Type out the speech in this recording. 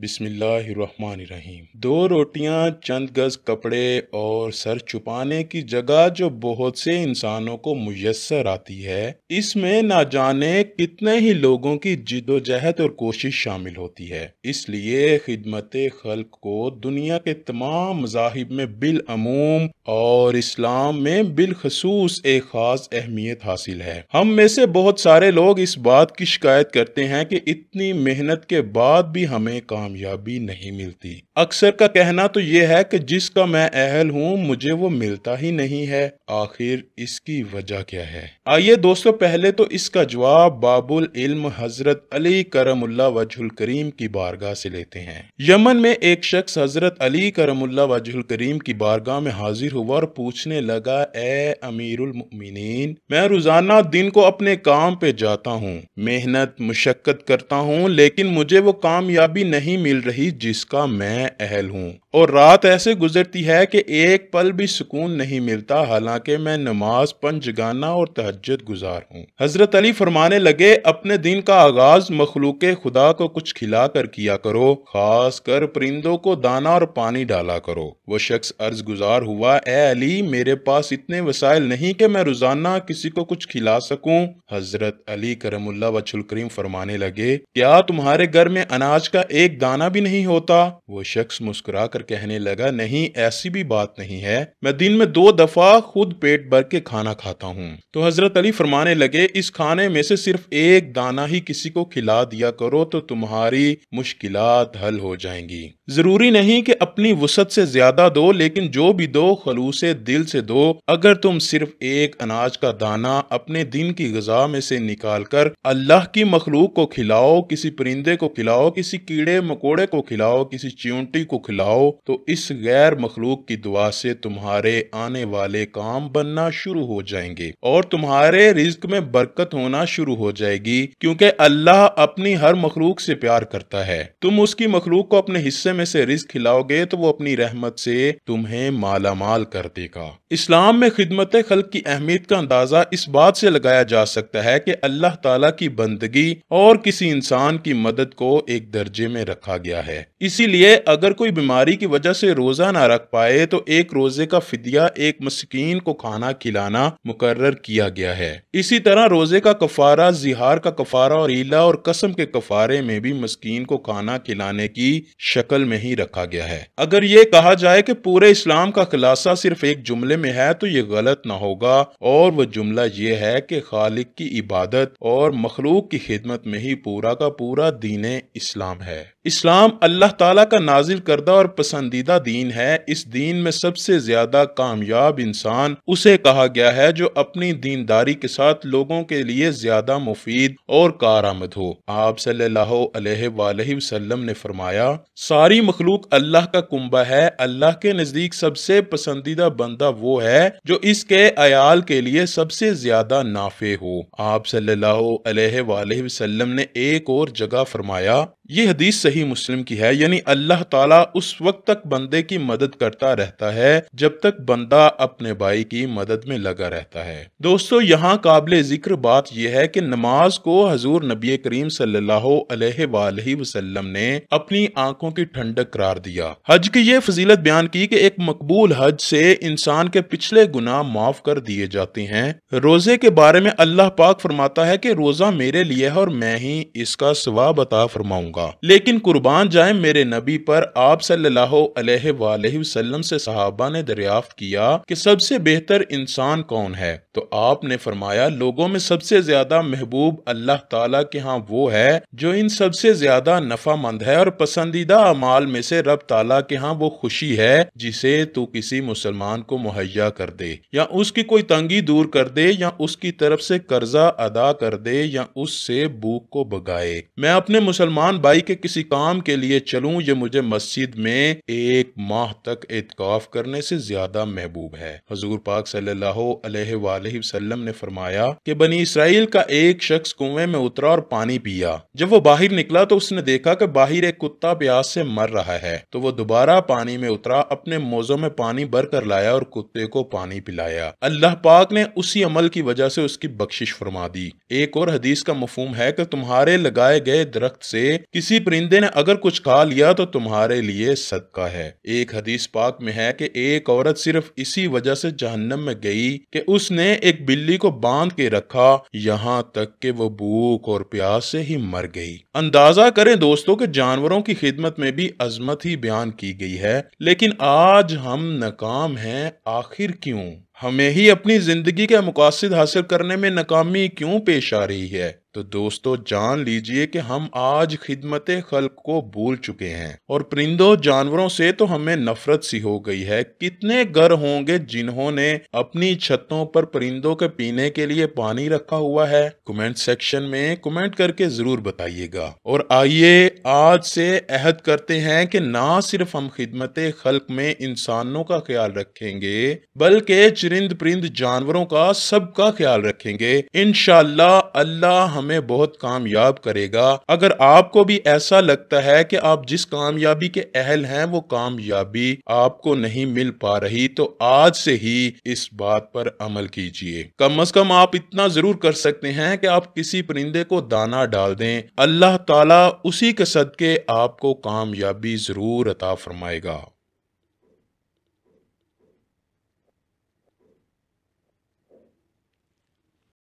बिस्मिल्लाहिर्रहमानिर्रहीम दो रोटियां चंद गज कपड़े और सर छुपाने की जगह जो बहुत से इंसानों को मुयसर आती है इसमें ना जाने कितने ही लोगों की जिदोजहद और कोशिश शामिल होती है इसलिए खिदमत खल्क को दुनिया के तमाम मजाहिब में बिलअमूम और इस्लाम में बिलखसूस एक खास अहमियत हासिल है हम में से बहुत सारे लोग इस बात की शिकायत करते हैं कि इतनी मेहनत के बाद भी हमें काम कामयाबी नहीं मिलती अक्सर का कहना तो ये है कि जिसका मैं अहल हूँ मुझे वो मिलता ही नहीं है आखिर इसकी वजह क्या है आइए दोस्तों पहले तो इसका जवाब बाबुल इल्म हजरत अली करमुल्ला वजुल करीम की बारगाह से लेते हैं यमन में एक शख्स हजरत अली करमुल्ला वजुल करीम की बारगाह में हाजिर हुआ और पूछने लगा ए अमीर मैं रोजाना दिन को अपने काम पे जाता हूँ मेहनत मुशक्कत करता हूँ लेकिन मुझे वो कामयाबी नहीं मिल रही जिसका मैं अहल हूँ और रात ऐसे गुजरती है कि एक पल भी सुकून नहीं मिलता हालांकि मैं नमाज पंजगाना और तहजद गुजार हूँ हजरत अली फरमाने लगे अपने दिन का आगाज मखलूक खुदा को कुछ खिला कर किया करो खास कर परिंदों को दाना और पानी डाला करो वो शख्स अर्ज गुजार हुआ ए अली मेरे पास इतने वसाइल नहीं की मैं रोजाना किसी को कुछ खिला सकूँ हजरत अली करमुल्ला वछुल करीम फरमाने लगे क्या तुम्हारे घर में अनाज का एक दाना भी नहीं होता वो शख्स मुस्कुरा कर कहने लगा नहीं ऐसी भी बात नहीं है मैं दिन में दो दफा खुद पेट भर के खाना खाता हूँ तो हजरत अली फरमाने लगे इस खाने में से सिर्फ एक दाना ही किसी को खिला दिया करो तो तुम्हारी मुश्किल हल हो जाएंगी जरूरी नहीं की अपनी वसत से ज्यादा दो लेकिन जो भी दो खलूस दिल से दो अगर तुम सिर्फ एक अनाज का दाना अपने दिन की गजा में से निकाल कर अल्लाह की मखलूक को खिलाओ किसी परिंदे को खिलाओ किसी कीड़े मकोड़े को खिलाओ किसी चिंटी को खिलाओ तो इस गैर मखलूक की दुआ से तुम्हारे आने वाले काम बनना शुरू हो जाएंगे और तुम्हारे रिस्क में बरकत होना शुरू हो जाएगी क्योंकि अल्लाह अपनी हर मखलूक से प्यार करता है तुम उसकी मखलूक को अपने हिस्से में से रिस्क खिलाओगे तो वो अपनी रहमत से तुम्हें मालामाल कर देगा इस्लाम में खिदमत खल की अहमियत का अंदाजा इस बात से लगाया जा सकता है कि अल्लाह तला की बंदगी और किसी इंसान की मदद को एक दर्जे में रख रखा गया है इसीलिए अगर कोई बीमारी की वजह से रोजा ना रख पाए तो एक रोजे का फिदिया एक मस्किन को खाना खिलाना मुकर किया गया है इसी तरह रोजे का कफारा जिहार का कफारा और ईला और कसम के कफारे में भी मस्किन को खाना खिलाने की शक्ल में ही रखा गया है अगर ये कहा जाए कि पूरे इस्लाम का खुलासा सिर्फ एक जुमले में है तो ये गलत ना होगा और वह जुमला ये है कि खालिक की इबादत और मखलूक की खिदमत में ही पूरा का पूरा दीन इस्लाम है इस्लाम अल्लाह ताला का नाजिल करदा और पसंदीदा दीन है इस दीन में सबसे ज्यादा कामयाब इंसान उसे कहा गया है जो अपनी दीनदारी के साथ लोगों के लिए ज्यादा मुफीद और आमद हो आप सल्लल्लाहु अलैहि वसल्लम ने फरमाया सारी मखलूक अल्लाह का कुंबा है अल्लाह के नजदीक सबसे पसंदीदा बंदा वो है जो इसके अयाल के लिए सबसे ज्यादा नाफे हो आप सल्लल्लाहु अलैहि वसल्लम ने एक और जगह फरमाया ये हदीस सही मुस्लिम की है यानी अल्लाह ताला उस वक्त तक बंदे की मदद करता रहता है जब तक बंदा अपने भाई की मदद में लगा रहता है दोस्तों यहाँ काबिल जिक्र बात यह है कि नमाज को हजूर नबी करीम सल्लल्लाहु अलैहि वसल्लम ने अपनी आंखों की ठंडक करार दिया हज की ये फजीलत बयान की कि एक मकबूल हज से इंसान के पिछले गुना माफ कर दिए जाते हैं रोजे के बारे में अल्लाह पाक फरमाता है की रोजा मेरे लिए है और मैं ही इसका स्वाब अता फरमाऊंगा होगा लेकिन कुर्बान जाए मेरे नबी पर आप सल्लाम से सहाबा ने दरियाफ्त किया कि सबसे बेहतर इंसान कौन है तो आपने फरमाया लोगों में सबसे ज्यादा महबूब अल्लाह ताला के यहाँ वो है जो इन सबसे ज्यादा नफामंद है और पसंदीदा अमाल में से रब ताला के यहाँ वो खुशी है जिसे तू किसी मुसलमान को मुहैया कर दे या उसकी कोई तंगी दूर कर दे या उसकी तरफ से कर्जा अदा कर दे या उससे भूख को भगाए मैं अपने मुसलमान भलाई के किसी काम के लिए चलूं ये मुझे मस्जिद में एक माह तक एतकाफ करने से ज्यादा महबूब है हजूर पाक सल्लाम ने फरमाया कि बनी इसराइल का एक शख्स कुएं में उतरा और पानी पिया जब वो बाहर निकला तो उसने देखा कि बाहर एक कुत्ता प्यास से मर रहा है तो वो दोबारा पानी में उतरा अपने मोजों में पानी भर कर लाया और कुत्ते को पानी पिलाया अल्लाह पाक ने उसी अमल की वजह से उसकी बख्शिश फरमा दी एक और हदीस का मफहम है कि तुम्हारे लगाए गए दरख्त से किसी परिंदे ने अगर कुछ खा लिया तो तुम्हारे लिए सदका है एक हदीस पाक में है कि एक औरत सिर्फ इसी वजह से जहन्नम में गई कि उसने एक बिल्ली को बांध के रखा यहाँ तक कि वो भूख और प्यास से ही मर गई अंदाजा करें दोस्तों के जानवरों की खिदमत में भी अजमत ही बयान की गई है लेकिन आज हम नाकाम हैं आखिर क्यों हमें ही अपनी जिंदगी का मुकासिद हासिल करने में नाकामी क्यों पेश आ रही है तो दोस्तों जान लीजिए कि हम आज खिदमत खल्क को भूल चुके हैं और परिंदों जानवरों से तो हमें नफरत सी हो गई है कितने घर होंगे जिन्होंने अपनी छतों पर परिंदों के पीने के लिए पानी रखा हुआ है कमेंट सेक्शन में कमेंट करके जरूर बताइएगा और आइए आज से अहद करते हैं कि ना सिर्फ हम खिदमत खल्क में इंसानों का ख्याल रखेंगे बल्कि चरिंद परिंद जानवरों का सबका ख्याल रखेंगे इनशाला अल्लाह हमें बहुत कामयाब करेगा अगर आपको भी ऐसा लगता है कि आप जिस कामयाबी के अहल हैं वो कामयाबी आपको नहीं मिल पा रही तो आज से ही इस बात पर अमल कीजिए कम अज कम आप इतना जरूर कर सकते हैं कि आप किसी परिंदे को दाना डाल दें अल्लाह ताला उसी के सदके आपको कामयाबी जरूर अता फरमाएगा